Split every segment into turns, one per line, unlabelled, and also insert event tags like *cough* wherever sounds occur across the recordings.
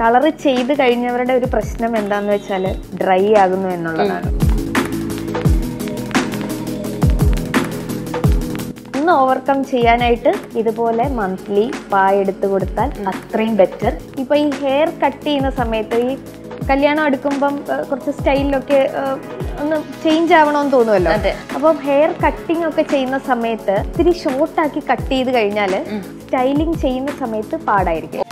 colour ചെയ്ത് കഴിഞ്ഞവരുടെ ഒരു പ്രശ്നം എന്താന്ന് വെച്ചാൽ ഡ്രൈ ആകുന്നു എന്നുള്ളതാണ് ഒന്ന് ഓവർകം ചെയ്യാനായിട്ട് ഇതുപോലെ മന്ത്ലി പായെടുത്ത് കൊടുത്താൽ അത്രയും ബെറ്റർ ഇപ്പൊ ഈ ഹെയർ കട്ട് ചെയ്യുന്ന സമയത്ത് ഈ കല്യാണം എടുക്കുമ്പം കുറച്ച് സ്റ്റൈലിലൊക്കെ ഒന്ന് ചേഞ്ച് ആവണമെന്ന് തോന്നുമല്ലോ അപ്പം ഹെയർ കട്ടിംഗ് ഒക്കെ ചെയ്യുന്ന സമയത്ത് ഇത്തിരി ഷോർട്ടാക്കി കട്ട് ചെയ്ത് കഴിഞ്ഞാൽ സ്റ്റൈലിംഗ് ചെയ്യുന്ന സമയത്ത് പാടായിരിക്കും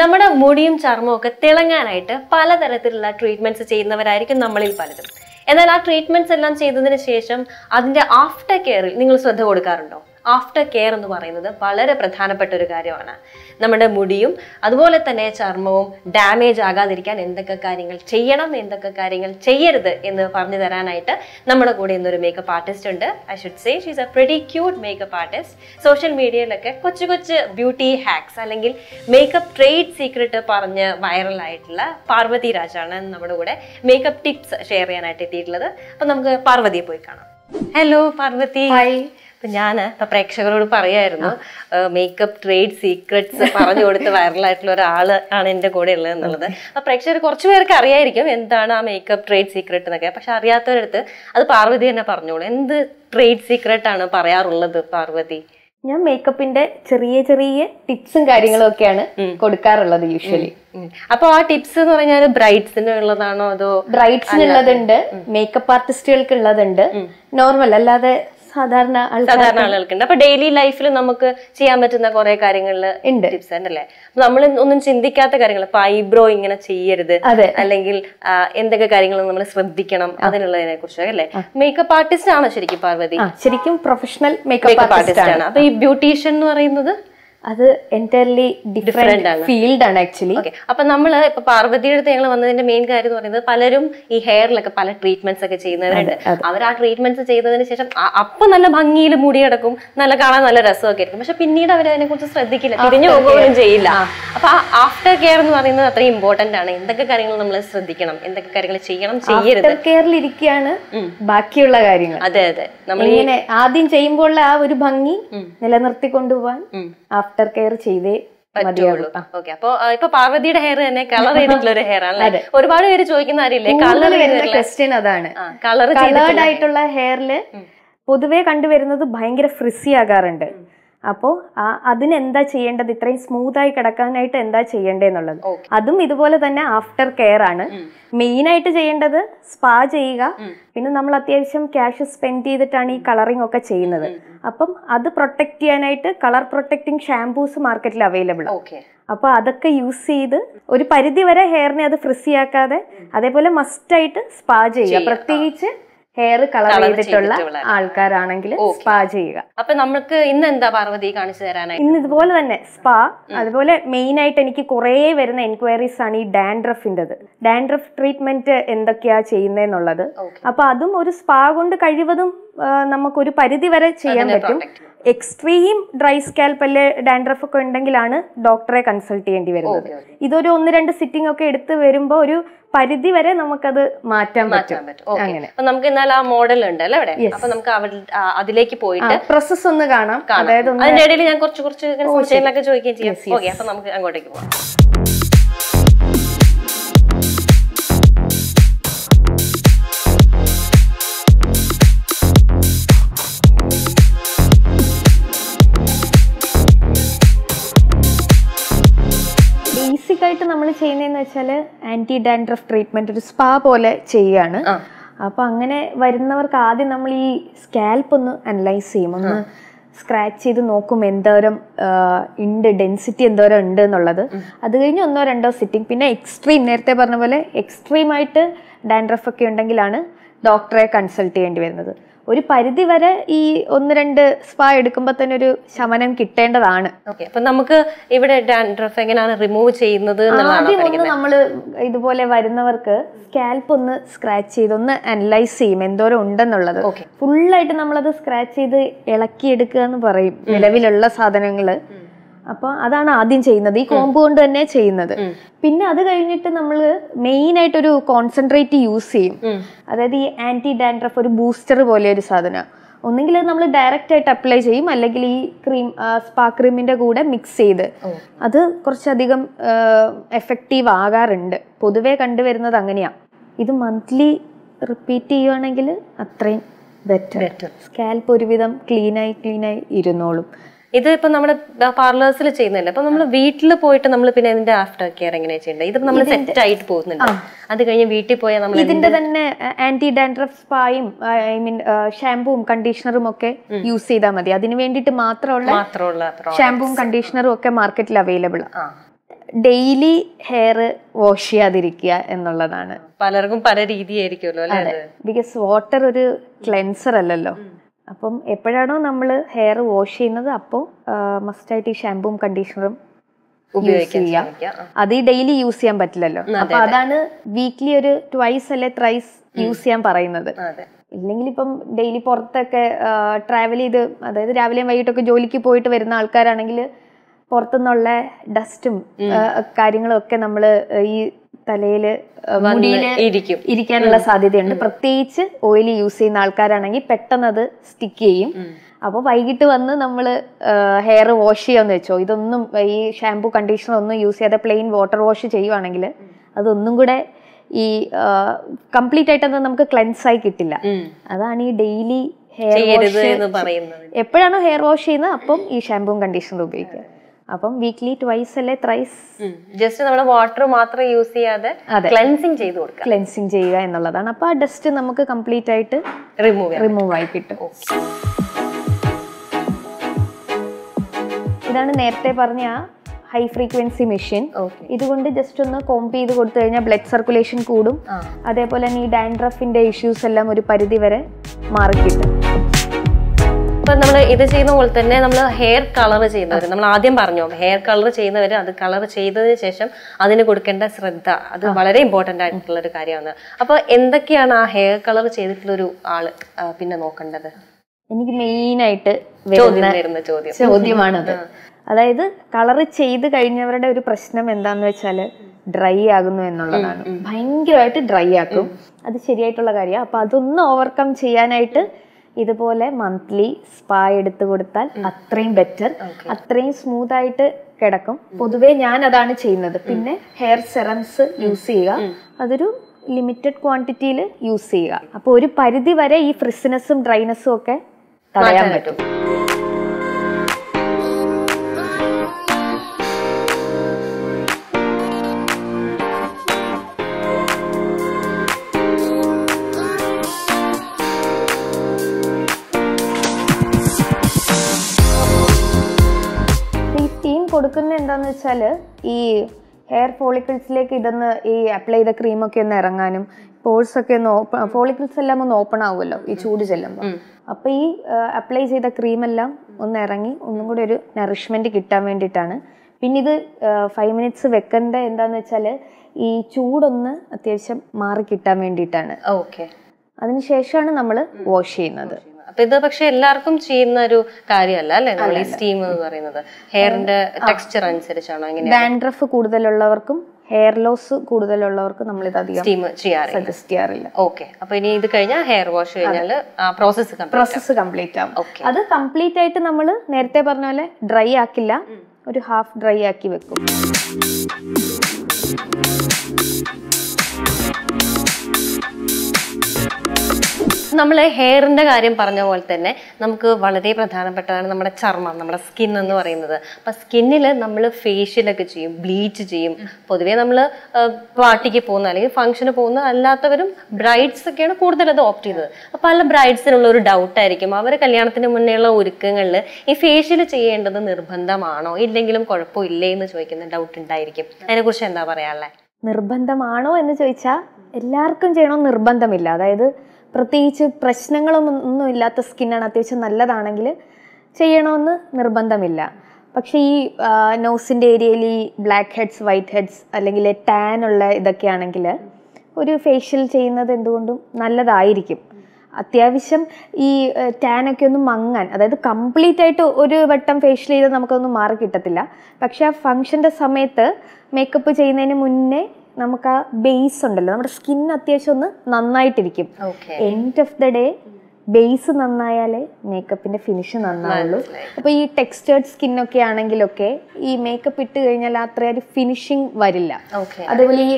നമ്മുടെ മുടിയും ചർമ്മവും ഒക്കെ തിളങ്ങാനായിട്ട് പലതരത്തിലുള്ള ട്രീറ്റ്മെന്റ്സ് ചെയ്യുന്നവരായിരിക്കും നമ്മളിൽ പലതും എന്നാൽ ആ ട്രീറ്റ്മെന്റ്സ് എല്ലാം ചെയ്തതിന് ശേഷം അതിന്റെ ആഫ്റ്റർ കെയറിൽ നിങ്ങൾ ശ്രദ്ധ കൊടുക്കാറുണ്ടോ ആഫ്റ്റർ കെയർ എന്ന് പറയുന്നത് വളരെ പ്രധാനപ്പെട്ട ഒരു കാര്യമാണ് നമ്മുടെ മുടിയും അതുപോലെ തന്നെ ചർമ്മവും ഡാമേജ് ആകാതിരിക്കാൻ എന്തൊക്കെ കാര്യങ്ങൾ ചെയ്യണം എന്തൊക്കെ കാര്യങ്ങൾ ചെയ്യരുത് എന്ന് പറഞ്ഞു തരാനായിട്ട് നമ്മുടെ കൂടെ ഇന്നൊരു മേക്കപ്പ് ആർട്ടിസ്റ്റ് ഉണ്ട് I should say she's a pretty cute makeup artist social മീഡിയയിലൊക്കെ കൊച്ചു കൊച്ചു ബ്യൂട്ടി ഹാക്സ് അല്ലെങ്കിൽ മേക്കപ്പ് ട്രേഡ് സീക്രട്ട് പറഞ്ഞ് വൈറലായിട്ടുള്ള പാർവതി രാജാണ് നമ്മുടെ കൂടെ മേക്കപ്പ് ടിപ്സ് ഷെയർ ചെയ്യാനായിട്ട് എത്തിയിട്ടുള്ളത് അപ്പം നമുക്ക് പാർവതിയെ പോയി കാണാം ഹലോ പാർവതി ഹായ് അപ്പം ഞാൻ ഇപ്പം പ്രേക്ഷകരോട് പറയായിരുന്നു മേക്കപ്പ് ട്രേഡ് സീക്രട്സ് പറഞ്ഞു കൊടുത്ത് വൈറലായിട്ടുള്ള ഒരാൾ ആണ് എൻ്റെ കൂടെ ഉള്ളത് എന്നുള്ളത് അപ്പം പ്രേക്ഷകർ കുറച്ച് പേർക്ക് അറിയായിരിക്കും എന്താണ് ആ മേക്കപ്പ് ട്രേഡ് സീക്രട്ട് എന്നൊക്കെ പക്ഷെ അറിയാത്തവരടുത്ത് അത് പാർവതി തന്നെ പറഞ്ഞോളൂ എന്ത് ട്രേഡ് സീക്രട്ട് ആണ് പറയാറുള്ളത് പാർവതി
ഞാൻ മേക്കപ്പിന്റെ ചെറിയ ചെറിയ ടിപ്സും കാര്യങ്ങളും ഒക്കെയാണ് കൊടുക്കാറുള്ളത് യൂഷ്വലി അപ്പൊ ആ ടിപ്സ് എന്ന് പറഞ്ഞാൽ ബ്രൈഡ്സിന് ഉള്ളതാണോ അതോ ബ്രൈഡ്സിന് ഉള്ളതുണ്ട് മേക്കപ്പ് ആർട്ടിസ്റ്റുകൾക്ക് ഉള്ളതുണ്ട് നോർമൽ അല്ലാതെ സാധാരണ സാധാരണ ആളുകൾക്കുണ്ട് അപ്പൊ
ഡെയിലി ലൈഫിൽ നമുക്ക് ചെയ്യാൻ പറ്റുന്ന കുറെ കാര്യങ്ങളിൽ ഉണ്ട് ടിപ്സ് ഉണ്ടല്ലേ നമ്മൾ ഒന്നും ചിന്തിക്കാത്ത കാര്യങ്ങൾ ഇപ്പൊ ഐബ്രോ ഇങ്ങനെ ചെയ്യരുത് അല്ലെങ്കിൽ എന്തൊക്കെ കാര്യങ്ങൾ നമ്മൾ ശ്രദ്ധിക്കണം അതിനുള്ളതിനെ കുറിച്ച് അല്ലേ മേക്കപ്പ് ആർട്ടിസ്റ്റ് ആണോ ശരിക്കും പാർവതി
ശരിക്കും പ്രൊഫഷണൽ മേക്കപ്പ് ആർട്ടിസ്റ്റ് ആണ് അപ്പൊ ഈ ബ്യൂട്ടീഷ്യൻ എന്ന് പറയുന്നത് അത് എൻറ്റയർലി ഡിഫറെന്റ് ഫീൽഡാണ് ആക്ച്വലി ഓക്കെ അപ്പൊ നമ്മൾ
ഇപ്പൊ പാർവതിയുടെ അടുത്ത് ഞങ്ങൾ വന്നതിന്റെ മെയിൻ കാര്യം എന്ന് പറയുന്നത് പലരും ഈ ഹെയറിലൊക്കെ പല ട്രീറ്റ്മെന്റ്സ് ഒക്കെ ചെയ്യുന്നവരുണ്ട് അവർ ആ ട്രീറ്റ്മെന്റ്സ് ചെയ്തതിന് ശേഷം അപ്പൊ നല്ല ഭംഗിയിൽ മുടി കിടക്കും നല്ല കാണാൻ നല്ല രസമൊക്കെ ആയിരിക്കും പക്ഷെ പിന്നീട് അവർ അതിനെ കുറിച്ച് ശ്രദ്ധിക്കില്ല തിരിഞ്ഞു പോകുകയും ചെയ്യില്ല അപ്പൊ ആഫ്റ്റർ കെയർ എന്ന് പറയുന്നത് അത്രയും ഇമ്പോർട്ടന്റ് ആണ് എന്തൊക്കെ കാര്യങ്ങൾ നമ്മൾ ശ്രദ്ധിക്കണം എന്തൊക്കെ കാര്യങ്ങൾ ചെയ്യണം ചെയ്യരുത്
കെയറിൽ ബാക്കിയുള്ള കാര്യങ്ങൾ അതെ അതെ നമ്മൾ ഇങ്ങനെ ആദ്യം ചെയ്യുമ്പോഴുള്ള ആ ഒരു ഭംഗി നിലനിർത്തി കൊണ്ടുപോകാൻ ആഫ്റ്റർ കെയർ ചെയ്തേ പറ്റുള്ളൂ ഓക്കെ
അപ്പൊ ഇപ്പൊ പാർവതിയുടെ ഹെയർ തന്നെ കളർ ചെയ്തിട്ടുള്ള ഒരു ഹെയർ ആണ് ഒരുപാട് പേര് ചോദിക്കുന്ന കാര്യമില്ലേ കളർ ക്വസ്റ്റ്യൻ
അതാണ് കളർ ആയിട്ടുള്ള ഹെയറിൽ പൊതുവേ കണ്ടുവരുന്നത് ഭയങ്കര ഫ്രിസി ആകാറുണ്ട് അപ്പോൾ അതിനെന്താ ചെയ്യേണ്ടത് ഇത്രയും ആയി കിടക്കാനായിട്ട് എന്താ ചെയ്യേണ്ടതെന്നുള്ളത് അതും ഇതുപോലെ തന്നെ ആഫ്റ്റർ കെയർ ആണ് മെയിനായിട്ട് ചെയ്യേണ്ടത് സ്പാ ചെയ്യുക പിന്നെ നമ്മൾ അത്യാവശ്യം ക്യാഷ് സ്പെൻഡ് ചെയ്തിട്ടാണ് ഈ കളറിംഗ് ഒക്കെ ചെയ്യുന്നത് അപ്പം അത് പ്രൊട്ടക്ട് ചെയ്യാനായിട്ട് കളർ പ്രൊട്ടക്ടിങ് ഷാംപൂസ് മാർക്കറ്റിൽ അവൈലബിൾ അപ്പോൾ അതൊക്കെ യൂസ് ചെയ്ത് ഒരു പരിധി വരെ ഹെയറിനെ അത് ഫ്രിസിയാക്കാതെ അതേപോലെ മസ്റ്റായിട്ട് സ്പാ ചെയ്യുക പ്രത്യേകിച്ച് ഹെയർ കളർ ചെയ്തിട്ടുള്ള ആൾക്കാരാണെങ്കിൽ സ്പാ ചെയ്യുക
അപ്പൊ നമ്മൾക്ക് ഇന്ന് എന്താ പാർവതി കാണിച്ചു തരാനായി
ഇന്ന് ഇതുപോലെ തന്നെ സ്പാ അതുപോലെ മെയിൻ ആയിട്ട് എനിക്ക് കുറെ വരുന്ന എൻക്വയറീസ് ആണ് ഈ ഡാൻഡ്രഫിൻ്റെത് ഡാൻഡ്രഫ് ട്രീറ്റ്മെന്റ് എന്തൊക്കെയാ ചെയ്യുന്നതെന്നുള്ളത് അപ്പൊ അതും ഒരു സ്പാ കൊണ്ട് കഴിവതും നമുക്ക് ഒരു പരിധി വരെ ചെയ്യാൻ പറ്റും എക്സ്ട്രീം ഡ്രൈ സ്കാൽപ്പ് അല്ലെ ഡാൻഡ്രഫ് ഒക്കെ ഉണ്ടെങ്കിലാണ് ഡോക്ടറെ കൺസൾട്ട് ചെയ്യേണ്ടി വരുന്നത് ഇതൊരു ഒന്ന് രണ്ട് സിറ്റിംഗ് ഒക്കെ എടുത്ത് വരുമ്പോൾ ഒരു പരിധി വരെ നമുക്കത് മാറ്റാൻ പറ്റും അങ്ങനെ
നമുക്ക് എന്നാൽ ആ മോഡൽ ഉണ്ട് അല്ലേ അപ്പൊ നമുക്ക് അതിലേക്ക് പോയിട്ട്
പ്രോസസ് ഒന്ന് കാണാം അതായത് ഇടയിൽ ഞാൻ
കുറച്ച് കുറച്ച് ചോദിക്കുകയും ചെയ്യാം അപ്പൊ നമുക്ക് അങ്ങോട്ടേക്ക് പോകാം
ചെയ്യുന്നതെന്ന് വെച്ചാൽ ആന്റി ഡാൻഡ്രഫ് ട്രീറ്റ്മെന്റ് ഒരു സ്പാ പോലെ ചെയ്യാണ് അപ്പോൾ അങ്ങനെ വരുന്നവർക്ക് ആദ്യം നമ്മൾ ഈ സ്കാൽപ്പ് ഒന്ന് അനലൈസ് ചെയ്യും ഒന്ന് സ്ക്രാച്ച് ചെയ്ത് നോക്കും എന്തോരം ഉണ്ട് ഡെൻസിറ്റി എന്തോരം ഉണ്ട് എന്നുള്ളത് അത് കഴിഞ്ഞ് ഒന്നോ രണ്ടോ സിറ്റിംഗ് പിന്നെ എക്സ്ട്രീം നേരത്തെ പറഞ്ഞ പോലെ എക്സ്ട്രീമായിട്ട് ഡാൻഡ്രഫ് ഒക്കെ ഉണ്ടെങ്കിലാണ് ഡോക്ടറെ കൺസൾട്ട് ചെയ്യേണ്ടി വരുന്നത് ഒരു പരിധി വരെ ഈ ഒന്ന് രണ്ട് സ്പാ എടുക്കുമ്പോൾ തന്നെ ഒരു ശമനം കിട്ടേണ്ടതാണ് അപ്പൊ നമുക്ക് ഇവിടെ ഡാൻഡ്രഫ് എങ്ങനെയാണ് റിമൂവ് ചെയ്യുന്നത് ആദ്യം ഒന്ന് നമ്മൾ ഇതുപോലെ വരുന്നവർക്ക് സ്കാൽപ്പ് ഒന്ന് സ്ക്രാച്ച് ചെയ്ത് ഒന്ന് അനലൈസ് ചെയ്യും എന്തോരം ഉണ്ടെന്നുള്ളത് ഫുള്ളായിട്ട് നമ്മളത് സ്ക്രാച്ച് ചെയ്ത് ഇളക്കിയെടുക്കുക എന്ന് പറയും നിലവിലുള്ള സാധനങ്ങള് അപ്പോൾ അതാണ് ആദ്യം ചെയ്യുന്നത് ഈ കോമ്പ് കൊണ്ട് തന്നെ ചെയ്യുന്നത് പിന്നെ അത് കഴിഞ്ഞിട്ട് നമ്മൾ മെയിൻ ആയിട്ടൊരു കോൺസെൻട്രേറ്റ് യൂസ് ചെയ്യും അതായത് ഈ ആന്റി ഡാൻഡ്രഫ് ഒരു ബൂസ്റ്റർ പോലെ ഒരു സാധനം ഒന്നെങ്കിൽ നമ്മൾ ഡയറക്റ്റ് ആയിട്ട് അപ്ലൈ ചെയ്യും അല്ലെങ്കിൽ ഈ ക്രീം സ്പാ ക്രീമിന്റെ കൂടെ മിക്സ് ചെയ്ത് അത് കുറച്ചധികം എഫക്റ്റീവ് ആകാറുണ്ട് പൊതുവേ കണ്ടുവരുന്നത് അങ്ങനെയാ ഇത് മന്ത്ലി റിപ്പീറ്റ് ചെയ്യുവാണെങ്കിൽ അത്രയും ബെറ്റർ സ്കാൽപ്പ് ഒരുവിധം ക്ലീനായി ക്ലീനായി ഇരുന്നോളും ഇത് ഇപ്പൊ നമ്മുടെ പാർലേഴ്സിൽ ചെയ്യുന്നുണ്ട് അപ്പൊ നമ്മൾ വീട്ടിൽ പോയിട്ട് നമ്മൾ പിന്നെ ഇതിന്റെ ആഫ്റ്റർ കെയർ എങ്ങനെ ചെയ്യേണ്ടത് ഇത് നമ്മൾ സെറ്റ് ആയിട്ട് പോകുന്നുണ്ട് അത് കഴിഞ്ഞ് വീട്ടിൽ പോയാൽ നമ്മൾ ഇതിന്റെ തന്നെ ആന്റി ഡാൻഡ്രഫ് സ്പായും ഐ മീൻ ഷാമ്പൂവും കണ്ടീഷണറും ഒക്കെ യൂസ് ചെയ്താൽ മതി അതിന് വേണ്ടിയിട്ട് മാത്രമുള്ള മാത്രമുള്ള ഷാമ്പൂവും കണ്ടീഷണറും ഒക്കെ മാർക്കറ്റിൽ അവൈലബിൾ ആ ഡെയിലി ഹെയർ വാഷ് ചെയ്യാതിരിക്കുക എന്നുള്ളതാണ് പലർക്കും
പല രീതിയായിരിക്കുമല്ലോ
ബിക്കോസ് വാട്ടർ ഒരു ക്ലെൻസർ അല്ലല്ലോ അപ്പം എപ്പോഴാണോ നമ്മൾ ഹെയർ വാഷ് ചെയ്യുന്നത് അപ്പോൾ മസ്റ്റായിട്ട് ഈ ഷാമ്പൂവും കണ്ടീഷണറും അത് ഈ ഡെയിലി യൂസ് ചെയ്യാൻ പറ്റില്ലല്ലോ അപ്പൊ അതാണ് വീക്ക്ലി ഒരു ട്വൈസ് അല്ലെ ത്രൈസ് യൂസ് ചെയ്യാൻ പറയുന്നത് ഇല്ലെങ്കിൽ ഇപ്പം ഡെയിലി പുറത്തൊക്കെ ട്രാവൽ ചെയ്ത് അതായത് രാവിലെയും വൈകിട്ടൊക്കെ ജോലിക്ക് പോയിട്ട് വരുന്ന ആൾക്കാരാണെങ്കിൽ പുറത്തുനിന്നുള്ള ഡസ്റ്റും കാര്യങ്ങളും ഒക്കെ നമ്മൾ ഈ തലയിൽ ഇരിക്കും ഇരിക്കാനുള്ള സാധ്യതയുണ്ട് പ്രത്യേകിച്ച് ഓയിൽ യൂസ് ചെയ്യുന്ന ആൾക്കാരാണെങ്കിൽ പെട്ടെന്ന് അത് സ്റ്റിക്ക് ചെയ്യും അപ്പോൾ വൈകിട്ട് വന്ന് നമ്മൾ ഹെയർ വാഷ് ചെയ്യാന്ന് വെച്ചോ ഇതൊന്നും ഈ ഷാംപൂ കണ്ടീഷണർ ഒന്നും യൂസ് ചെയ്യാതെ പ്ലെയിൻ വാട്ടർ വാഷ് ചെയ്യുവാണെങ്കിൽ അതൊന്നും കൂടെ ഈ കംപ്ലീറ്റ് ആയിട്ട് നമുക്ക് ക്ലെൻസ് ആയി കിട്ടില്ല അതാണ് ഈ ഡെയിലി ഹെയർ വാഷ് എപ്പോഴാണോ ഹെയർ വാഷ് ചെയ്യുന്നത് അപ്പം ഈ ഷാംപൂ കണ്ടീഷണറും ഉപയോഗിക്കുക അപ്പം വീക്ക്ലി ട്വൈസ് അല്ലെ ത്രൈസ്
ജസ്റ്റ് നമ്മൾ വാട്ടർ മാത്രം യൂസ് ചെയ്യാതെ ക്ലെൻസിങ് ചെയ്ത് കൊടുക്കുക ക്ലെൻസിങ്
ചെയ്യുക എന്നുള്ളതാണ് അപ്പോൾ ആ ഡസ്റ്റ് നമുക്ക് കംപ്ലീറ്റ് ആയിട്ട് റിമൂവ് റിമൂവ് ആയി കിട്ടും ഇതാണ് നേരത്തെ പറഞ്ഞ ഹൈ ഫ്രീക്വൻസി മെഷീൻ ഇതുകൊണ്ട് ജസ്റ്റ് ഒന്ന് കോംപ് ചെയ്ത് കൊടുത്തു കഴിഞ്ഞാൽ ബ്ലഡ് സർക്കുലേഷൻ കൂടും അതേപോലെ തന്നെ ഈ ഡാൻഡ്രഫിന്റെ ഇഷ്യൂസ് എല്ലാം ഒരു പരിധി വരെ മാറിക്കിട്ടും
ഇപ്പൊ നമ്മൾ ഇത് ചെയ്യുന്ന പോലെ തന്നെ നമ്മൾ ഹെയർ കളർ ചെയ്യുന്നവർ നമ്മൾ ആദ്യം പറഞ്ഞു ഹെയർ കളർ ചെയ്യുന്നവർ അത് കളർ ചെയ്തതിന് ശേഷം അതിന് കൊടുക്കേണ്ട ശ്രദ്ധ അത് വളരെ ഇമ്പോർട്ടന്റ് ആയിട്ടുള്ള ഒരു കാര്യമാണ് അപ്പൊ എന്തൊക്കെയാണ് ആ ഹെയർ കളർ ചെയ്തിട്ടുള്ള ഒരു ആള് പിന്നെ നോക്കേണ്ടത്
എനിക്ക് മെയിൻ ആയിട്ട് ചോദ്യമാണത് അതായത് കളർ ചെയ്ത് കഴിഞ്ഞവരുടെ ഒരു പ്രശ്നം എന്താന്ന് വെച്ചാൽ ഡ്രൈ ആകുന്നു എന്നുള്ളതാണ് ഭയങ്കരമായിട്ട് ഡ്രൈ ആക്കും അത് ശരിയായിട്ടുള്ള കാര്യമാണ് അപ്പൊ അതൊന്ന് ഓവർകം ചെയ്യാനായിട്ട് ഇതുപോലെ മന്ത്ലി സ്പാ എടുത്തു കൊടുത്താൽ അത്രയും ബെറ്റർ അത്രയും സ്മൂത്ത് ആയിട്ട് കിടക്കും പൊതുവേ ഞാൻ അതാണ് ചെയ്യുന്നത് പിന്നെ ഹെയർ സെറംസ് യൂസ് ചെയ്യുക അതൊരു ലിമിറ്റഡ് ക്വാണ്ടിറ്റിയിൽ യൂസ് ചെയ്യുക അപ്പോൾ ഒരു പരിധി വരെ ഈ ഫ്രിസ്നെസ്സും ഡ്രൈനെസ്സും ഒക്കെ തടയാൻ പറ്റും കൊടുക്കുന്ന എന്താണെന്ന് വെച്ചാൽ ഈ ഹെയർ ഫോളിക്കിൾസിലേക്ക് ഇതൊന്ന് ഈ അപ്ലൈ ചെയ്ത ക്രീമൊക്കെ ഒന്ന് ഇറങ്ങാനും പോഴ്സ് ഒക്കെ ഒന്ന് ഓപ്പൺ ഫോളിക്കിൾസ് എല്ലാം ഒന്ന് ഓപ്പൺ ആവുമല്ലോ ഈ ചൂട് ചെല്ലുമ്പോൾ അപ്പോൾ ഈ അപ്ലൈ ചെയ്ത ക്രീമെല്ലാം ഒന്ന് ഇറങ്ങി ഒന്നും കൂടി ഒരു നറിഷ്മെന്റ് കിട്ടാൻ വേണ്ടിയിട്ടാണ് പിന്നെ ഇത് ഫൈവ് മിനിറ്റ്സ് വെക്കേണ്ട എന്താന്ന് വെച്ചാല് ഈ ചൂടൊന്ന് അത്യാവശ്യം മാറി കിട്ടാൻ വേണ്ടിയിട്ടാണ് ഓക്കെ അതിനുശേഷമാണ് നമ്മൾ വാഷ് ചെയ്യുന്നത് അപ്പൊ
ഇത് പക്ഷെ എല്ലാവർക്കും
ചെയ്യുന്ന ഒരു കാര്യമല്ല അല്ലെ നമ്മൾ ഈ സ്റ്റീം എന്ന്
പറയുന്നത് ഹെയറിന്റെ ടെക്സ്ചർ അനുസരിച്ചാണോ
ഡാൻഡ്രഫ് കൂടുതലുള്ളവർക്കും ഹെയർ ലോസ് കൂടുതലുള്ളവർക്ക് നമ്മൾ ഇത് അധികം സ്റ്റീം ചെയ്യാറില്ല ഓക്കെ അപ്പൊ ഇനി
ഇത് കഴിഞ്ഞാൽ ഹെയർ വാഷ് കഴിഞ്ഞാൽ പ്രോസസ് പ്രോസസ് കംപ്ലീറ്റ് ആവും
അത് കംപ്ലീറ്റ് ആയിട്ട് നമ്മൾ നേരത്തെ പറഞ്ഞ പോലെ ഡ്രൈ ആക്കില്ല ഒരു ഹാഫ് ഡ്രൈ ആക്കി വെക്കും
നമ്മൾ ഹെയറിൻ്റെ കാര്യം പറഞ്ഞ പോലെ തന്നെ നമുക്ക് വളരെ പ്രധാനപ്പെട്ടതാണ് നമ്മുടെ ചർമ്മം നമ്മുടെ സ്കിൻ എന്ന് പറയുന്നത് അപ്പം സ്കിന്നിൽ നമ്മൾ ഫേഷ്യലൊക്കെ ചെയ്യും ബ്ലീച്ച് ചെയ്യും പൊതുവേ നമ്മൾ പാർട്ടിക്ക് പോകുന്ന അല്ലെങ്കിൽ ഫംഗ്ഷന് പോകുന്ന അല്ലാത്തവരും ബ്രൈഡ്സ് ഒക്കെയാണ് കൂടുതൽ അത് ഓപ്റ്റ് ചെയ്തത് അപ്പോൾ പല ബ്രൈഡ്സിനുള്ള ഒരു ഡൗട്ടായിരിക്കും അവർ കല്യാണത്തിന് മുന്നേയുള്ള ഒരുക്കങ്ങളിൽ ഈ ഫേഷ്യൽ ചെയ്യേണ്ടത് നിർബന്ധമാണോ ഇല്ലെങ്കിലും കുഴപ്പമില്ലേ എന്ന് ചോദിക്കുന്ന ഡൗട്ട് ഉണ്ടായിരിക്കും അതിനെക്കുറിച്ച് എന്താ പറയാനുള്ളത്
നിർബന്ധമാണോ എന്ന് ചോദിച്ചാൽ എല്ലാവർക്കും ചെയ്യണമെന്ന് നിർബന്ധമില്ല അതായത് പ്രത്യേകിച്ച് പ്രശ്നങ്ങളൊന്നും ഇല്ലാത്ത സ്കിന്നാണ് അത്യാവശ്യം നല്ലതാണെങ്കിൽ ചെയ്യണമെന്ന് നിർബന്ധമില്ല പക്ഷേ ഈ നോസിൻ്റെ ഏരിയയിൽ ഈ ബ്ലാക്ക് ഹെഡ്സ് വൈറ്റ് ഹെഡ്സ് അല്ലെങ്കിൽ ടാൻ ഉള്ള ഇതൊക്കെ ആണെങ്കിൽ ഒരു ഫേഷ്യൽ ചെയ്യുന്നത് എന്തുകൊണ്ടും നല്ലതായിരിക്കും അത്യാവശ്യം ഈ ടാനൊക്കെ ഒന്ന് മങ്ങാൻ അതായത് കംപ്ലീറ്റ് ആയിട്ട് ഒരു വട്ടം ഫേഷ്യൽ ചെയ്ത് നമുക്കൊന്നും മാറി കിട്ടത്തില്ല പക്ഷെ ആ ഫംഗ്ഷൻ്റെ സമയത്ത് മേക്കപ്പ് ചെയ്യുന്നതിന് മുന്നേ നമുക്ക് ആ ബേസ് ഉണ്ടല്ലോ നമ്മുടെ സ്കിൻ അത്യാവശ്യം ഒന്ന് നന്നായിട്ടിരിക്കും end of the day base നന്നായാലേ മേക്കപ്പിന്റെ ഫിനിഷ് നന്നാവുള്ളൂ അപ്പോൾ ഈ ടെക്സ്റ്റേർഡ് ഒക്കെ ആണെങ്കിലൊക്കെ ഈ മേക്കപ്പ് ഇട്ട് കഴിഞ്ഞാൽ അത്ര ഒരു ഫിനിഷിങ് വരില്ല അതുപോലെ ഈ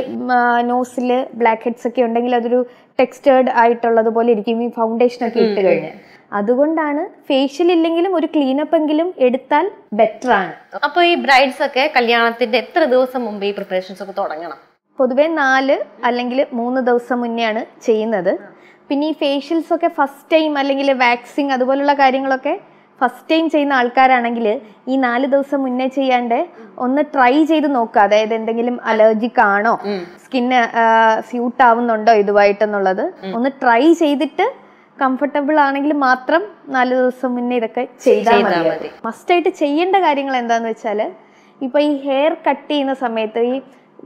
നോസിൽ ബ്ലാക്ക് ഹെഡ്സ് ഒക്കെ ഉണ്ടെങ്കിൽ അതൊരു ടെക്സ്റ്റേർഡ് ആയിട്ടുള്ളതുപോലെ ഇരിക്കും ഈ ഫൗണ്ടേഷൻ ഒക്കെ ഇട്ട് കഴിഞ്ഞാൽ അതുകൊണ്ടാണ് ഫേഷ്യൽ ഇല്ലെങ്കിലും ഒരു ക്ലീനപ്പ് എങ്കിലും എടുത്താൽ ബെറ്റർ ആണ് അപ്പോൾ ഈ
ബ്രൈഡ്സ് ഒക്കെ കല്യാണത്തിന്റെ എത്ര ദിവസം മുമ്പ് ഈ പ്രിപ്പറേഷൻസ് ഒക്കെ തുടങ്ങണം
പൊതുവെ നാല് അല്ലെങ്കിൽ മൂന്ന് ദിവസം മുന്നെയാണ് ചെയ്യുന്നത് പിന്നെ ഈ ഫേഷ്യൽസ് ഒക്കെ ഫസ്റ്റ് ടൈം അല്ലെങ്കിൽ വാക്സിൻ അതുപോലുള്ള കാര്യങ്ങളൊക്കെ ഫസ്റ്റ് ടൈം ചെയ്യുന്ന ആൾക്കാരാണെങ്കിൽ ഈ നാല് ദിവസം മുന്നേ ചെയ്യാണ്ട് ഒന്ന് ട്രൈ ചെയ്ത് നോക്കുക അതായത് എന്തെങ്കിലും അലർജിക് ആണോ സ്കിന്ന് സ്യൂട്ട് ആവുന്നുണ്ടോ ഇതുമായിട്ടെന്നുള്ളത് ഒന്ന് ട്രൈ ചെയ്തിട്ട് കംഫർട്ടബിൾ ആണെങ്കിൽ മാത്രം നാല് ദിവസം മുന്നേ ഇതൊക്കെ ചെയ്താൽ മതി മസ്റ്റായിട്ട് ചെയ്യേണ്ട കാര്യങ്ങൾ എന്താണെന്ന് വെച്ചാൽ ഇപ്പോൾ ഈ ഹെയർ കട്ട് ചെയ്യുന്ന സമയത്ത് ഈ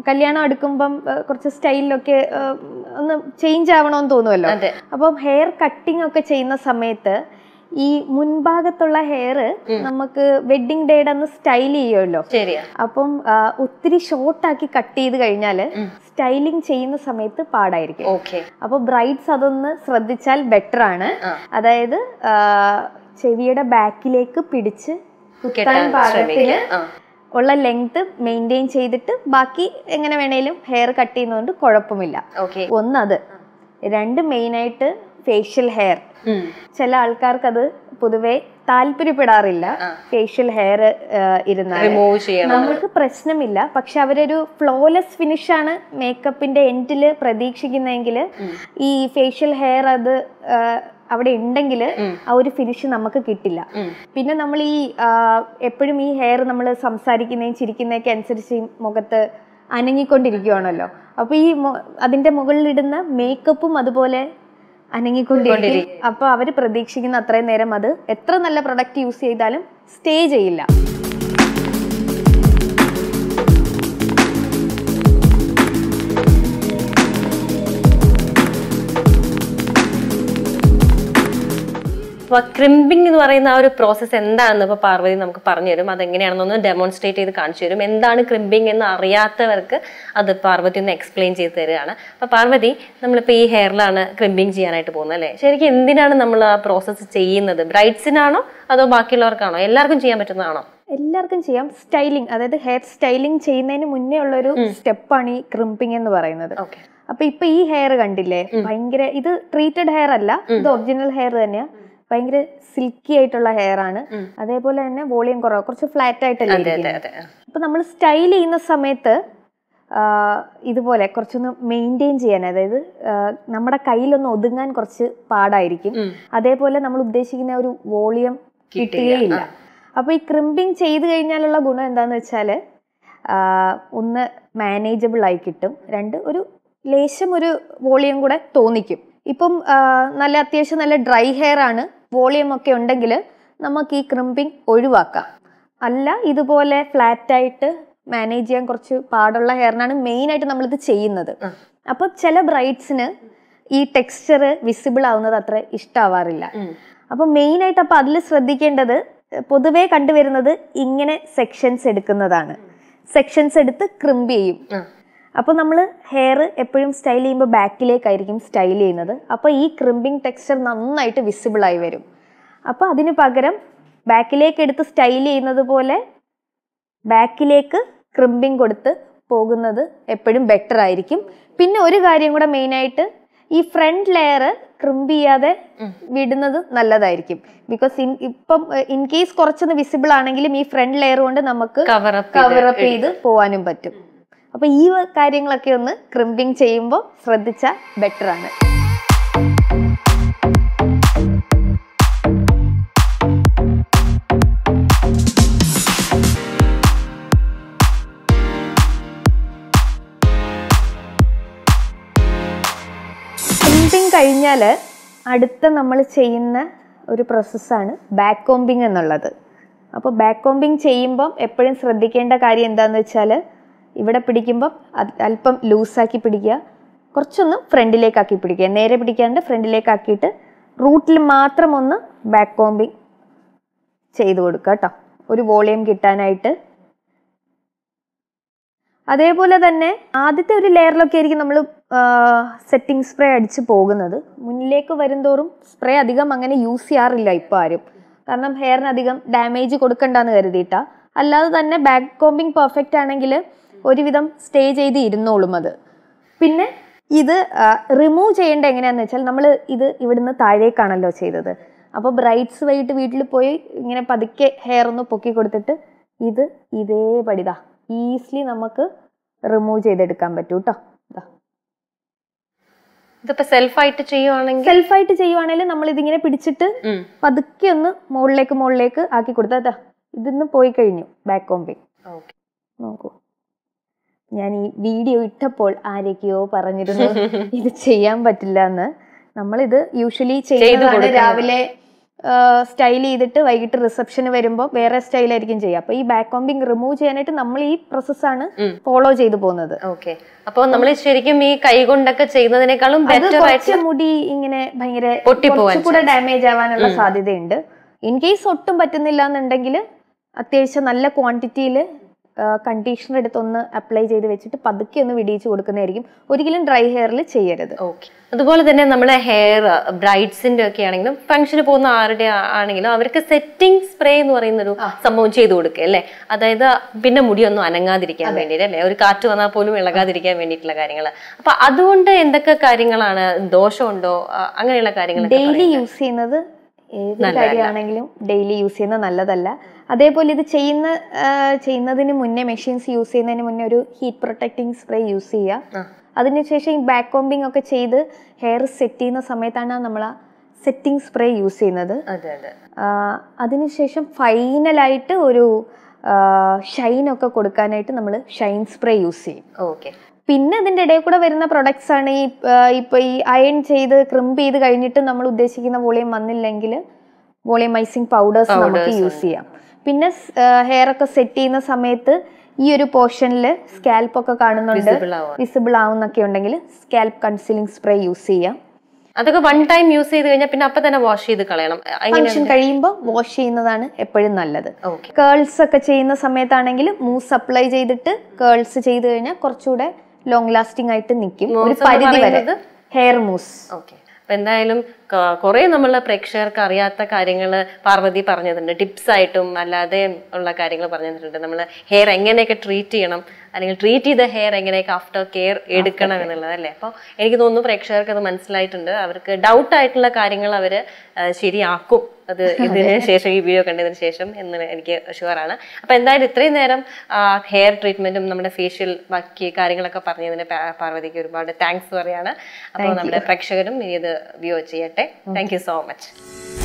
കല്യാണം അടുക്കുമ്പം കുറച്ച് സ്റ്റൈലിലൊക്കെ ഒന്ന് ചേഞ്ച് ആവണമെന്ന് തോന്നുമല്ലോ അപ്പം ഹെയർ കട്ടിംഗ് ഒക്കെ ചെയ്യുന്ന സമയത്ത് ഈ മുൻഭാഗത്തുള്ള ഹെയർ നമുക്ക് വെഡിങ് ഡേയുടെ അന്ന് സ്റ്റൈൽ ചെയ്യുമല്ലോ അപ്പം ഒത്തിരി ഷോർട്ടാക്കി കട്ട് ചെയ്ത് കഴിഞ്ഞാൽ സ്റ്റൈലിംഗ് ചെയ്യുന്ന സമയത്ത് പാടായിരിക്കും അപ്പോൾ ബ്രൈഡ്സ് അതൊന്ന് ശ്രദ്ധിച്ചാൽ ബെറ്റർ ആണ് അതായത് ചെവിയുടെ ബാക്കിലേക്ക് പിടിച്ച് കുത്താൻ പാകത്തിന് ഉള്ള ലെങ്ത് മെയിൻറ്റെയിൻ ചെയ്തിട്ട് ബാക്കി എങ്ങനെ വേണേലും ഹെയർ കട്ട് ചെയ്യുന്നതുകൊണ്ട് കുഴപ്പമില്ല ഒന്നത് രണ്ട് മെയിനായിട്ട് ഫേഷ്യൽ ഹെയർ ചില ആൾക്കാർക്ക് അത് പൊതുവെ താല്പര്യപ്പെടാറില്ല ഫേഷ്യൽ ഹെയർ ഇരുന്നാൽ നമ്മൾക്ക് പ്രശ്നമില്ല പക്ഷെ അവരൊരു ഫ്ലോലെസ് ഫിനിഷാണ് മേക്കപ്പിന്റെ എൻഡിൽ പ്രതീക്ഷിക്കുന്നതെങ്കിൽ ഈ ഫേഷ്യൽ ഹെയർ അത് അവിടെ ഉണ്ടെങ്കിൽ ആ ഒരു ഫിനിഷ് നമുക്ക് കിട്ടില്ല പിന്നെ നമ്മൾ ഈ എപ്പോഴും ഈ ഹെയർ നമ്മൾ സംസാരിക്കുന്നതും ചിരിക്കുന്നതൊക്കെ അനുസരിച്ച് മുഖത്ത് അനങ്ങിക്കൊണ്ടിരിക്കുകയാണല്ലോ അപ്പോൾ ഈ അതിന്റെ മുകളിലിടുന്ന മേക്കപ്പും അതുപോലെ അനങ്ങിക്കൊണ്ടിരിക്കും അപ്പോൾ അവർ പ്രതീക്ഷിക്കുന്ന അത്രയും നേരം അത് എത്ര നല്ല പ്രൊഡക്റ്റ് യൂസ് ചെയ്താലും സ്റ്റേ ചെയ്യില്ല
അപ്പോൾ ആ ക്രിമ്പിംഗ് എന്ന് പറയുന്ന ആ ഒരു പ്രോസസ്സ് എന്താണെന്ന് ഇപ്പോൾ പാർവതി നമുക്ക് പറഞ്ഞു തരും അതെങ്ങനെയാണെന്നൊന്ന് ഡെമോൺസ്ട്രേറ്റ് ചെയ്ത് കാണിച്ചു തരും എന്താണ് ക്രിമ്പിംഗ് എന്ന് അറിയാത്തവർക്ക് അത് പാർവതി ഒന്ന് എക്സ്പ്ലെയിൻ ചെയ്ത് തരികയാണ് അപ്പോൾ പാർവതി നമ്മളിപ്പോൾ ഈ ഹെയറിലാണ് ക്രിമ്പിംഗ് ചെയ്യാനായിട്ട് പോകുന്നത് അല്ലേ ശരിക്കും എന്തിനാണ് നമ്മൾ ആ പ്രോസസ്സ് ചെയ്യുന്നത് ബ്രൈഡ്സിനാണോ അതോ ബാക്കിയുള്ളവർക്കാണോ എല്ലാവർക്കും ചെയ്യാൻ പറ്റുന്നതാണോ
എല്ലാവർക്കും ചെയ്യാം സ്റ്റൈലിംഗ് അതായത് ഹെയർ സ്റ്റൈലിംഗ് ചെയ്യുന്നതിന് മുന്നേ ഉള്ള ഒരു സ്റ്റെപ്പാണ് ഈ ക്രിമ്പിംഗ് എന്ന് പറയുന്നത് അപ്പൊ ഇപ്പൊ ഈ ഹെയർ കണ്ടില്ലേ ഭയങ്കര ഇത് ട്രീറ്റഡ് ഹെയർ അല്ല ഇത് ഒറിജിനൽ ഹെയർ തന്നെയാ ഭയങ്കര സിൽക്കി ആയിട്ടുള്ള ഹെയർ ആണ് അതേപോലെ തന്നെ വോളിയം കുറവ് കുറച്ച് ഫ്ലാറ്റ് ആയിട്ടല്ലേ അപ്പൊ നമ്മൾ സ്റ്റൈൽ ചെയ്യുന്ന സമയത്ത് ഇതുപോലെ കുറച്ചൊന്ന് മെയിൻറ്റെയിൻ ചെയ്യാൻ അതായത് നമ്മുടെ കയ്യിലൊന്ന് ഒതുങ്ങാൻ കുറച്ച് പാടായിരിക്കും അതേപോലെ നമ്മൾ ഉദ്ദേശിക്കുന്ന ഒരു വോളിയം കിട്ടുകയില്ല അപ്പോൾ ഈ ക്രിമ്പിങ് ചെയ്ത് കഴിഞ്ഞാലുള്ള ഗുണം എന്താണെന്ന് വെച്ചാൽ ഒന്ന് മാനേജബിൾ ആയി കിട്ടും രണ്ട് ഒരു ലേശം ഒരു വോളിയം കൂടെ തോന്നിക്കും ഇപ്പം നല്ല അത്യാവശ്യം നല്ല ഡ്രൈ ഹെയർ ആണ് വോളിയം ഒക്കെ ഉണ്ടെങ്കിൽ നമുക്ക് ഈ ക്രിമ്പിങ് ഒഴിവാക്കാം അല്ല ഇതുപോലെ ഫ്ലാറ്റായിട്ട് മാനേജ് ചെയ്യാൻ കുറച്ച് പാടുള്ള ഹെയറിനാണ് മെയിനായിട്ട് നമ്മളിത് ചെയ്യുന്നത് അപ്പോൾ ചില ബ്രൈഡ്സിന് ഈ ടെക്സ്ചർ വിസിബിൾ ആവുന്നത് അത്ര ഇഷ്ടാവാറില്ല അപ്പോൾ മെയിനായിട്ട് അപ്പോൾ അതിൽ ശ്രദ്ധിക്കേണ്ടത് പൊതുവേ കണ്ടുവരുന്നത് ഇങ്ങനെ സെക്ഷൻസ് എടുക്കുന്നതാണ് സെക്ഷൻസ് എടുത്ത് ക്രിമ്പ് ചെയ്യും അപ്പോൾ നമ്മൾ ഹെയർ എപ്പോഴും സ്റ്റൈൽ ചെയ്യുമ്പോൾ ബാക്കിലേക്കായിരിക്കും സ്റ്റൈൽ ചെയ്യുന്നത് അപ്പോൾ ഈ ക്രിമ്പിങ് ടെക്സ്ചർ നന്നായിട്ട് വിസിബിളായി വരും അപ്പോൾ അതിന് പകരം ബാക്കിലേക്ക് എടുത്ത് സ്റ്റൈൽ ചെയ്യുന്നത് പോലെ ബാക്കിലേക്ക് ക്രിമ്പിങ് കൊടുത്ത് പോകുന്നത് എപ്പോഴും ബെറ്റർ ആയിരിക്കും പിന്നെ ഒരു കാര്യം കൂടെ മെയിനായിട്ട് ഈ ഫ്രണ്ട് ലെയർ ക്രിമ്പ് ചെയ്യാതെ വിടുന്നത് നല്ലതായിരിക്കും ബിക്കോസ് ഇപ്പം ഇൻ കേസ് കുറച്ചൊന്ന് വിസിബിൾ ആണെങ്കിലും ഈ ഫ്രണ്ട് ലെയർ കൊണ്ട് നമുക്ക് കവറപ്പ് ചെയ്ത് പോവാനും പറ്റും അപ്പോൾ ഈ കാര്യങ്ങളൊക്കെ ഒന്ന് ക്രിമ്പിങ് ചെയ്യുമ്പോൾ ശ്രദ്ധിച്ചാൽ ബെറ്ററാണ് ക്രിംപിങ് കഴിഞ്ഞാൽ അടുത്ത നമ്മൾ ചെയ്യുന്ന ഒരു പ്രോസസ്സാണ് ബാക്ക് കോമ്പിങ് എന്നുള്ളത് അപ്പോൾ ബാക്ക് കോമ്പിങ് ചെയ്യുമ്പം എപ്പോഴും ശ്രദ്ധിക്കേണ്ട കാര്യം എന്താണെന്ന് വെച്ചാൽ ഇവിടെ പിടിക്കുമ്പം അല്പം ലൂസാക്കി പിടിക്കുക കുറച്ചൊന്ന് ഫ്രണ്ടിലേക്കാക്കി പിടിക്കുക നേരെ പിടിക്കാണ്ട് ഫ്രണ്ടിലേക്കാക്കിയിട്ട് റൂട്ടിൽ മാത്രം ഒന്ന് ബാക്ക് കോമ്പിങ് ചെയ്ത് കൊടുക്കുക കേട്ടോ ഒരു വോളിയം കിട്ടാനായിട്ട് അതേപോലെ തന്നെ ആദ്യത്തെ ഒരു ലെയറിലൊക്കെ ആയിരിക്കും നമ്മൾ സെറ്റിംഗ് സ്പ്രേ അടിച്ച് പോകുന്നത് മുന്നിലേക്ക് വരുംതോറും സ്പ്രേ അധികം അങ്ങനെ യൂസ് ചെയ്യാറില്ല ഇപ്പോൾ ആരും കാരണം ഹെയറിന് അധികം ഡാമേജ് കൊടുക്കണ്ടെന്ന് കരുതിയിട്ടാണ് അല്ലാതെ തന്നെ ബാക്ക് കോമ്പിങ് പെർഫെക്റ്റ് ആണെങ്കിൽ ഒരുവിധം സ്റ്റേ ചെയ്ത് ഇരുന്നോളും അത് പിന്നെ ഇത് റിമൂവ് ചെയ്യേണ്ട എങ്ങനെയാണെന്ന് വെച്ചാൽ നമ്മൾ ഇത് ഇവിടുന്ന് താഴേക്കാണല്ലോ ചെയ്തത് അപ്പോൾ ബ്രൈറ്റ്സ് വൈകിട്ട് വീട്ടിൽ പോയി ഇങ്ങനെ പതുക്കെ ഹെയർ ഒന്ന് പൊക്കി കൊടുത്തിട്ട് ഇത് ഇതേപടി ഇതാ ഈസിലി നമുക്ക് റിമൂവ് ചെയ്തെടുക്കാൻ പറ്റൂ കേട്ടോ
ഇതിപ്പോ സെൽഫായിട്ട് ചെയ്യുവാണെങ്കിൽ
സെൽഫായിട്ട് ചെയ്യുവാണെങ്കിൽ നമ്മൾ ഇതിങ്ങനെ പിടിച്ചിട്ട് പതുക്കെ ഒന്ന് മുകളിലേക്ക് മുകളിലേക്ക് ആക്കി കൊടുത്താ ഇതിന്ന് പോയി കഴിഞ്ഞു ബാക്ക് കോമ്പിങ് നോക്കൂ ഞാൻ ഈ വീഡിയോ ഇട്ടപ്പോൾ ആരൊക്കെയോ പറഞ്ഞിരുന്നു *laughs* ഇത് ചെയ്യാൻ പറ്റില്ല എന്ന് നമ്മളിത് യൂഷ്വലി ചെയ്യുന്നതാണ് രാവിലെ സ്റ്റൈൽ ചെയ്തിട്ട് വൈകിട്ട് റിസപ്ഷന് വരുമ്പോൾ വേറെ സ്റ്റൈലായിരിക്കും ചെയ്യുക അപ്പൊ ഈ ബാക്ക് കോമ്പിങ് റിമൂവ് ചെയ്യാനായിട്ട് നമ്മൾ ഈ പ്രോസസ്സാണ് ഫോളോ ചെയ്തു പോകുന്നത് ഓക്കെ അപ്പോൾ നമ്മൾ ശരിക്കും ഈ കൈ കൊണ്ടൊക്കെ ചെയ്യുന്നതിനേക്കാളും ബെറ്റർ ആയിട്ട് മുടി ഇങ്ങനെ ഭയങ്കര കൂടെ ഡാമേജ് ആവാനുള്ള സാധ്യതയുണ്ട് ഇൻ കേസ് ഒട്ടും പറ്റുന്നില്ല എന്നുണ്ടെങ്കിൽ അത്യാവശ്യം നല്ല ക്വാണ്ടിറ്റിയിൽ കണ്ടീഷണർ എടുത്തൊന്ന് അപ്ലൈ ചെയ്ത് വെച്ചിട്ട് പതുക്കെ ഒന്ന് വിടിയിച്ച് കൊടുക്കുന്നതായിരിക്കും ഒരിക്കലും ഡ്രൈ ഹെയറിൽ ചെയ്യരുത് ഓക്കെ
അതുപോലെ തന്നെ നമ്മളെ ഹെയർ ബ്രൈഡ്സിന്റെ ഒക്കെ ആണെങ്കിലും ഫംഗ്ഷന് പോകുന്ന ആരുടെ ആണെങ്കിലും അവർക്ക് സെറ്റിംഗ് സ്പ്രേ എന്ന് പറയുന്ന ഒരു സംഭവം ചെയ്തു കൊടുക്കുക അല്ലേ അതായത് പിന്നെ മുടിയൊന്നും അനങ്ങാതിരിക്കാൻ വേണ്ടിയിട്ട് അല്ലേ ഒരു കാറ്റ് വന്നാൽ പോലും ഇളകാതിരിക്കാൻ വേണ്ടിയിട്ടുള്ള കാര്യങ്ങൾ അപ്പൊ അതുകൊണ്ട് എന്തൊക്കെ കാര്യങ്ങളാണ് ദോഷമുണ്ടോ അങ്ങനെയുള്ള കാര്യങ്ങൾ ഡെയിലി
യൂസ് ചെയ്യുന്നത് ഏത് കാര്യമാണെങ്കിലും ഡെയിലി യൂസ് ചെയ്യുന്നത് നല്ലതല്ല അതേപോലെ ഇത് ചെയ്യുന്ന ചെയ്യുന്നതിന് മുന്നേ മെഷീൻസ് യൂസ് ചെയ്യുന്നതിന് മുന്നേ ഒരു ഹീറ്റ് പ്രൊട്ടക്റ്റിംഗ് സ്പ്രേ യൂസ് ചെയ്യുക അതിനുശേഷം ഈ ബാക്ക് കോമ്പിംഗ് ഒക്കെ ചെയ്ത് ഹെയർ സെറ്റ് ചെയ്യുന്ന സമയത്താണ് നമ്മൾ ആ സെറ്റിംഗ് സ്പ്രേ യൂസ് ചെയ്യുന്നത് അതിനുശേഷം ഫൈനലായിട്ട് ഒരു ഷൈൻ ഒക്കെ കൊടുക്കാനായിട്ട് നമ്മൾ ഷൈൻ സ്പ്രേ യൂസ് ചെയ്യും ഓക്കെ പിന്നെ ഇതിൻ്റെ ഇടയിൽ കൂടെ വരുന്ന പ്രൊഡക്ട്സ് ആണ് ഈ ഇപ്പോൾ ഈ അയൺ ചെയ്ത് ക്രിംപ് ചെയ്ത് കഴിഞ്ഞിട്ട് നമ്മൾ ഉദ്ദേശിക്കുന്ന വോളിയം വന്നില്ലെങ്കിൽ വോളിയമൈസിങ് പൗഡേഴ്സ് നമുക്ക് യൂസ് ചെയ്യാം പിന്നെ ഹെയർ ഒക്കെ സെറ്റ് ചെയ്യുന്ന സമയത്ത് ഈ ഒരു പോർഷനിൽ സ്കാൽപ്പ് ഒക്കെ കാണുന്നുണ്ട് വിസിബിൾ ആവുന്നൊക്കെ ഉണ്ടെങ്കിൽ സ്കാൽപ്പ് കൺസീലിംഗ് സ്പ്രേ യൂസ് ചെയ്യാം
അതൊക്കെ വൺ ടൈം യൂസ് ചെയ്ത് കഴിഞ്ഞാൽ പിന്നെ അപ്പൊ തന്നെ വാഷ് ചെയ്ത് കളയണം ഫംഗ്ഷൻ
കഴിയുമ്പോൾ വാഷ് ചെയ്യുന്നതാണ് എപ്പോഴും നല്ലത് കേൾസ് ഒക്കെ ചെയ്യുന്ന സമയത്താണെങ്കിൽ മൂസ് അപ്ലൈ ചെയ്തിട്ട് കേൾസ് ചെയ്ത് കഴിഞ്ഞാൽ കുറച്ചുകൂടെ ലോങ് ലാസ്റ്റിംഗ് ആയിട്ട് നിൽക്കും ഒരു പരിധി വരെ ഹെയർ മൂസ് ഓക്കെ
അപ്പം എന്തായാലും കുറേ നമ്മളെ പ്രേക്ഷകർക്ക് അറിയാത്ത കാര്യങ്ങൾ പാർവതി പറഞ്ഞു തന്നിട്ടുണ്ട് ആയിട്ടും അല്ലാതെ ഉള്ള കാര്യങ്ങൾ പറഞ്ഞു തന്നിട്ടുണ്ട് നമ്മൾ ഹെയർ എങ്ങനെയൊക്കെ ട്രീറ്റ് ചെയ്യണം അല്ലെങ്കിൽ ട്രീറ്റ് ചെയ്ത ഹെയർ എങ്ങനെയൊക്കെ ആഫ്റ്റർ കെയർ എടുക്കണം എന്നുള്ളത് അല്ലേ അപ്പോൾ എനിക്ക് തോന്നുന്നു പ്രേക്ഷകർക്ക് അത് മനസ്സിലായിട്ടുണ്ട് അവർക്ക് ഡൗട്ട് ആയിട്ടുള്ള കാര്യങ്ങൾ അവർ ശരിയാക്കും അത് ഇതിന് ശേഷം ഈ വീഡിയോ കണ്ടതിന് ശേഷം എന്ന് എനിക്ക് ഷുവറാണ് അപ്പോൾ എന്തായാലും ഇത്രയും നേരം ഹെയർ ട്രീറ്റ്മെന്റും നമ്മുടെ ഫേഷ്യൽ ബാക്കി കാര്യങ്ങളൊക്കെ പറഞ്ഞതിന് പാർവതിക്ക് ഒരുപാട് താങ്ക്സ് പറയാണ് അപ്പോൾ നമ്മുടെ പ്രേക്ഷകരും ഇനി ഇത് ഉപയോഗം ചെയ്യട്ടെ താങ്ക് സോ മച്ച്